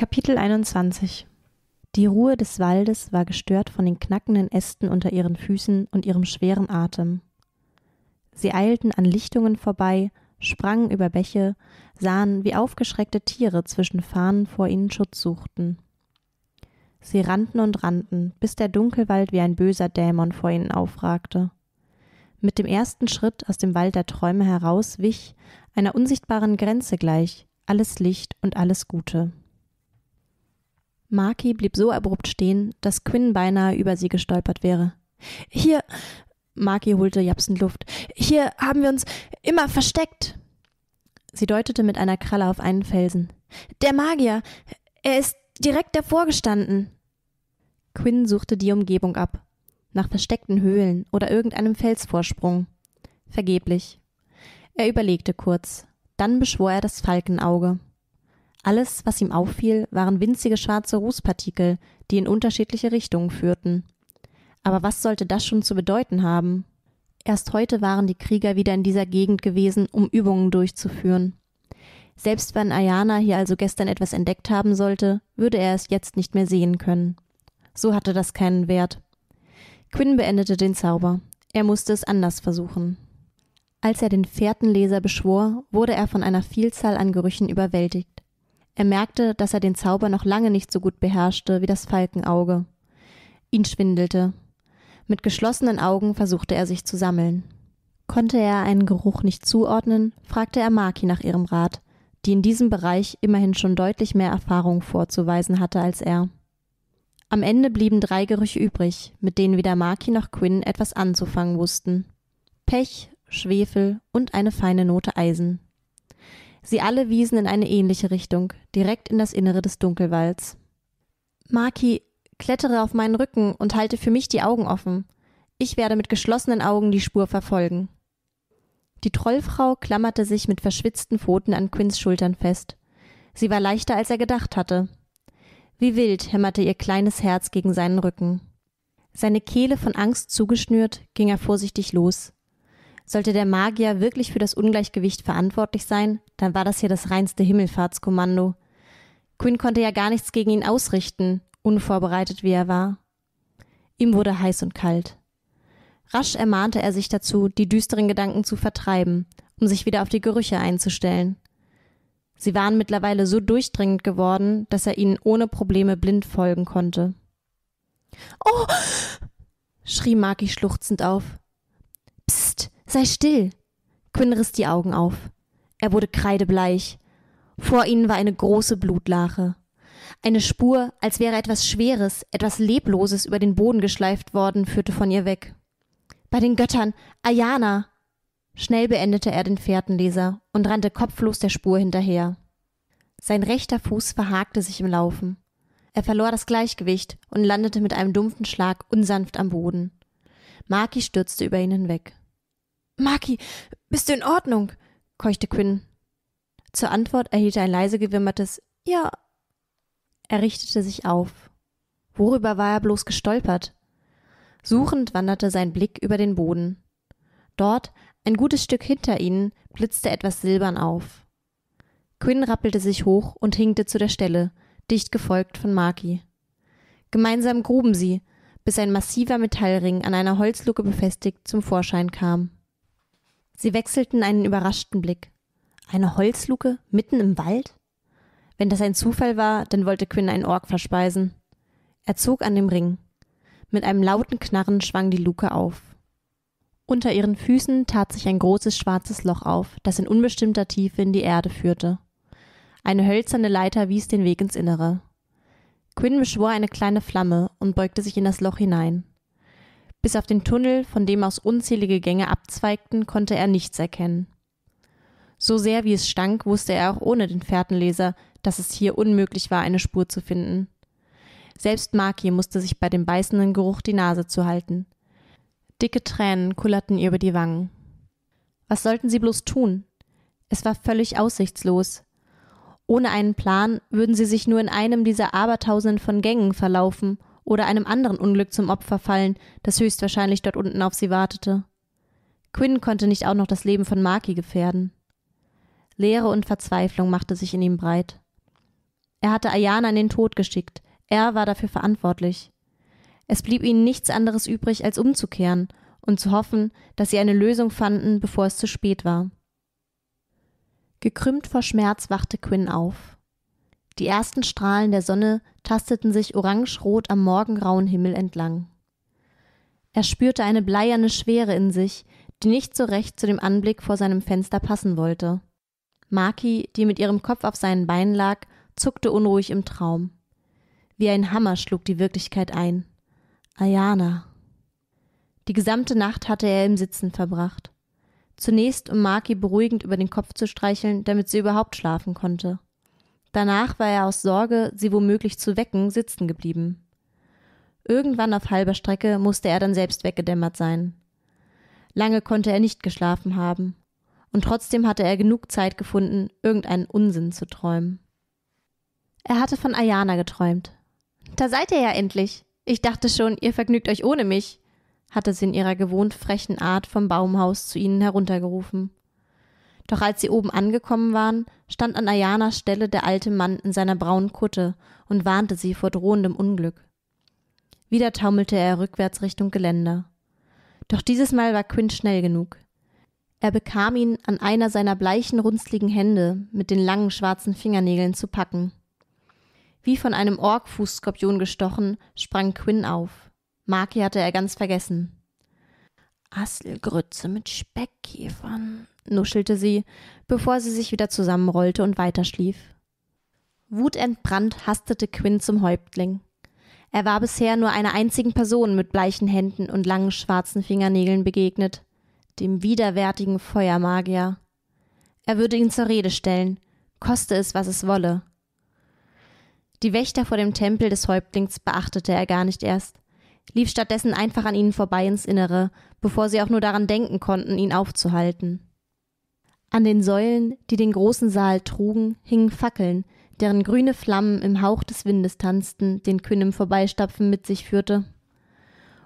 Kapitel 21 Die Ruhe des Waldes war gestört von den knackenden Ästen unter ihren Füßen und ihrem schweren Atem. Sie eilten an Lichtungen vorbei, sprangen über Bäche, sahen, wie aufgeschreckte Tiere zwischen Fahnen vor ihnen Schutz suchten. Sie rannten und rannten, bis der Dunkelwald wie ein böser Dämon vor ihnen aufragte. Mit dem ersten Schritt aus dem Wald der Träume heraus wich, einer unsichtbaren Grenze gleich, alles Licht und alles Gute. Marky blieb so abrupt stehen, dass Quinn beinahe über sie gestolpert wäre. Hier, Marky holte japsend Luft, hier haben wir uns immer versteckt. Sie deutete mit einer Kralle auf einen Felsen. Der Magier, er ist direkt davor gestanden. Quinn suchte die Umgebung ab, nach versteckten Höhlen oder irgendeinem Felsvorsprung. Vergeblich. Er überlegte kurz, dann beschwor er das Falkenauge. Alles, was ihm auffiel, waren winzige schwarze Rußpartikel, die in unterschiedliche Richtungen führten. Aber was sollte das schon zu bedeuten haben? Erst heute waren die Krieger wieder in dieser Gegend gewesen, um Übungen durchzuführen. Selbst wenn Ayana hier also gestern etwas entdeckt haben sollte, würde er es jetzt nicht mehr sehen können. So hatte das keinen Wert. Quinn beendete den Zauber. Er musste es anders versuchen. Als er den Fährtenleser beschwor, wurde er von einer Vielzahl an Gerüchen überwältigt. Er merkte, dass er den Zauber noch lange nicht so gut beherrschte wie das Falkenauge. Ihn schwindelte. Mit geschlossenen Augen versuchte er sich zu sammeln. Konnte er einen Geruch nicht zuordnen, fragte er Maki nach ihrem Rat, die in diesem Bereich immerhin schon deutlich mehr Erfahrung vorzuweisen hatte als er. Am Ende blieben drei Gerüche übrig, mit denen weder Maki noch Quinn etwas anzufangen wussten. Pech, Schwefel und eine feine Note Eisen. Sie alle wiesen in eine ähnliche Richtung, direkt in das Innere des Dunkelwalds. Maki, klettere auf meinen Rücken und halte für mich die Augen offen. Ich werde mit geschlossenen Augen die Spur verfolgen. Die Trollfrau klammerte sich mit verschwitzten Pfoten an Quinns Schultern fest. Sie war leichter, als er gedacht hatte. Wie wild hämmerte ihr kleines Herz gegen seinen Rücken. Seine Kehle von Angst zugeschnürt, ging er vorsichtig los. Sollte der Magier wirklich für das Ungleichgewicht verantwortlich sein, dann war das hier das reinste Himmelfahrtskommando. Quinn konnte ja gar nichts gegen ihn ausrichten, unvorbereitet wie er war. Ihm wurde heiß und kalt. Rasch ermahnte er sich dazu, die düsteren Gedanken zu vertreiben, um sich wieder auf die Gerüche einzustellen. Sie waren mittlerweile so durchdringend geworden, dass er ihnen ohne Probleme blind folgen konnte. Oh! schrie Maki schluchzend auf. Psst, sei still! Quinn riss die Augen auf. Er wurde kreidebleich. Vor ihnen war eine große Blutlache. Eine Spur, als wäre etwas Schweres, etwas Lebloses über den Boden geschleift worden, führte von ihr weg. Bei den Göttern, Ayana! Schnell beendete er den Fährtenleser und rannte kopflos der Spur hinterher. Sein rechter Fuß verhakte sich im Laufen. Er verlor das Gleichgewicht und landete mit einem dumpfen Schlag unsanft am Boden. Maki stürzte über ihn hinweg. Maki, bist du in Ordnung? keuchte Quinn. Zur Antwort erhielt er ein leise gewimmertes Ja. Er richtete sich auf. Worüber war er bloß gestolpert? Suchend wanderte sein Blick über den Boden. Dort, ein gutes Stück hinter ihnen, blitzte etwas silbern auf. Quinn rappelte sich hoch und hinkte zu der Stelle, dicht gefolgt von Maki. Gemeinsam gruben sie, bis ein massiver Metallring an einer Holzluke befestigt zum Vorschein kam. Sie wechselten einen überraschten Blick. Eine Holzluke mitten im Wald? Wenn das ein Zufall war, dann wollte Quinn einen Ork verspeisen. Er zog an dem Ring. Mit einem lauten Knarren schwang die Luke auf. Unter ihren Füßen tat sich ein großes schwarzes Loch auf, das in unbestimmter Tiefe in die Erde führte. Eine hölzerne Leiter wies den Weg ins Innere. Quinn beschwor eine kleine Flamme und beugte sich in das Loch hinein. Bis auf den Tunnel, von dem aus unzählige Gänge abzweigten, konnte er nichts erkennen. So sehr wie es stank, wusste er auch ohne den Fährtenleser, dass es hier unmöglich war, eine Spur zu finden. Selbst Maki musste sich bei dem beißenden Geruch die Nase zuhalten. Dicke Tränen kullerten ihr über die Wangen. Was sollten sie bloß tun? Es war völlig aussichtslos. Ohne einen Plan würden sie sich nur in einem dieser Abertausenden von Gängen verlaufen – oder einem anderen Unglück zum Opfer fallen, das höchstwahrscheinlich dort unten auf sie wartete. Quinn konnte nicht auch noch das Leben von Maki gefährden. Leere und Verzweiflung machte sich in ihm breit. Er hatte Ayana in den Tod geschickt, er war dafür verantwortlich. Es blieb ihnen nichts anderes übrig, als umzukehren und zu hoffen, dass sie eine Lösung fanden, bevor es zu spät war. Gekrümmt vor Schmerz wachte Quinn auf. Die ersten Strahlen der Sonne tasteten sich orangerot am morgengrauen Himmel entlang. Er spürte eine bleierne Schwere in sich, die nicht so recht zu dem Anblick vor seinem Fenster passen wollte. Maki, die mit ihrem Kopf auf seinen Beinen lag, zuckte unruhig im Traum. Wie ein Hammer schlug die Wirklichkeit ein. Ayana. Die gesamte Nacht hatte er im Sitzen verbracht. Zunächst, um Maki beruhigend über den Kopf zu streicheln, damit sie überhaupt schlafen konnte. Danach war er aus Sorge, sie womöglich zu wecken, sitzen geblieben. Irgendwann auf halber Strecke musste er dann selbst weggedämmert sein. Lange konnte er nicht geschlafen haben, und trotzdem hatte er genug Zeit gefunden, irgendeinen Unsinn zu träumen. Er hatte von Ayana geträumt. Da seid ihr ja endlich. Ich dachte schon, ihr vergnügt euch ohne mich, hatte sie in ihrer gewohnt frechen Art vom Baumhaus zu ihnen heruntergerufen. Doch als sie oben angekommen waren, stand an Ayanas Stelle der alte Mann in seiner braunen Kutte und warnte sie vor drohendem Unglück. Wieder taumelte er rückwärts Richtung Geländer. Doch dieses Mal war Quinn schnell genug. Er bekam ihn an einer seiner bleichen, runzligen Hände mit den langen schwarzen Fingernägeln zu packen. Wie von einem Orgfußskorpion gestochen, sprang Quinn auf. Maki hatte er ganz vergessen. Asselgrütze mit Speckkäfern, nuschelte sie, bevor sie sich wieder zusammenrollte und weiterschlief. Wutentbrannt hastete Quinn zum Häuptling. Er war bisher nur einer einzigen Person mit bleichen Händen und langen schwarzen Fingernägeln begegnet, dem widerwärtigen Feuermagier. Er würde ihn zur Rede stellen, koste es, was es wolle. Die Wächter vor dem Tempel des Häuptlings beachtete er gar nicht erst, lief stattdessen einfach an ihnen vorbei ins Innere, bevor sie auch nur daran denken konnten, ihn aufzuhalten. An den Säulen, die den großen Saal trugen, hingen Fackeln, deren grüne Flammen im Hauch des Windes tanzten, den Kün im Vorbeistapfen mit sich führte.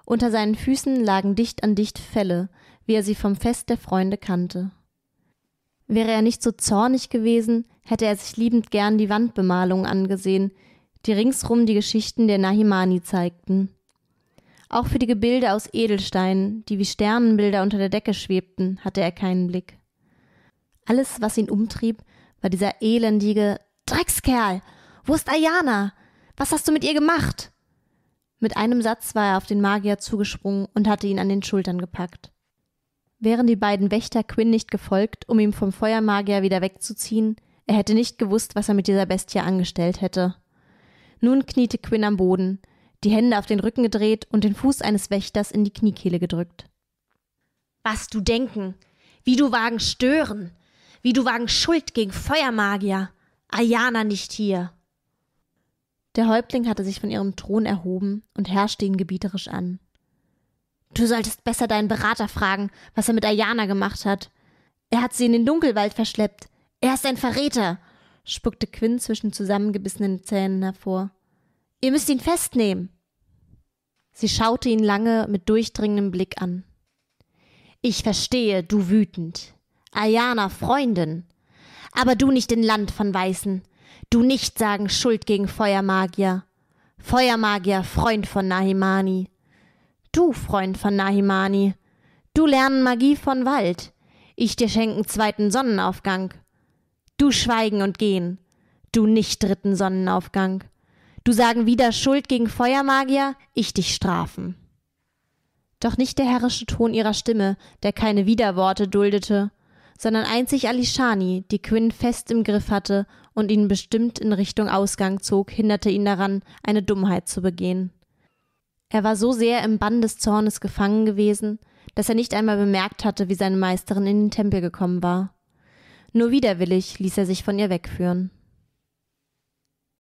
Unter seinen Füßen lagen dicht an dicht Felle, wie er sie vom Fest der Freunde kannte. Wäre er nicht so zornig gewesen, hätte er sich liebend gern die Wandbemalung angesehen, die ringsrum die Geschichten der Nahimani zeigten. Auch für die Gebilde aus Edelsteinen, die wie Sternenbilder unter der Decke schwebten, hatte er keinen Blick. Alles, was ihn umtrieb, war dieser elendige Dreckskerl. Wo ist Ayana? Was hast du mit ihr gemacht? Mit einem Satz war er auf den Magier zugesprungen und hatte ihn an den Schultern gepackt. Wären die beiden Wächter Quinn nicht gefolgt, um ihm vom Feuermagier wieder wegzuziehen, er hätte nicht gewusst, was er mit dieser Bestie angestellt hätte. Nun kniete Quinn am Boden, die Hände auf den Rücken gedreht und den Fuß eines Wächters in die Kniekehle gedrückt. Was du denken, wie du wagen stören, wie du wagen Schuld gegen Feuermagier. Ayana nicht hier. Der Häuptling hatte sich von ihrem Thron erhoben und herrschte ihn gebieterisch an. Du solltest besser deinen Berater fragen, was er mit Ayana gemacht hat. Er hat sie in den Dunkelwald verschleppt. Er ist ein Verräter, spuckte Quinn zwischen zusammengebissenen Zähnen hervor. Ihr müsst ihn festnehmen. Sie schaute ihn lange mit durchdringendem Blick an. Ich verstehe, du wütend. Ayana Freundin. Aber du nicht in Land von Weißen. Du nicht sagen Schuld gegen Feuermagier. Feuermagier, Freund von Nahimani. Du, Freund von Nahimani. Du lernen Magie von Wald. Ich dir schenken zweiten Sonnenaufgang. Du schweigen und gehen. Du nicht dritten Sonnenaufgang. Du sagen wieder Schuld gegen Feuermagier. Ich dich strafen. Doch nicht der herrische Ton ihrer Stimme, der keine Widerworte duldete, sondern einzig Alishani, die Quinn fest im Griff hatte und ihn bestimmt in Richtung Ausgang zog, hinderte ihn daran, eine Dummheit zu begehen. Er war so sehr im Bann des Zornes gefangen gewesen, dass er nicht einmal bemerkt hatte, wie seine Meisterin in den Tempel gekommen war. Nur widerwillig ließ er sich von ihr wegführen.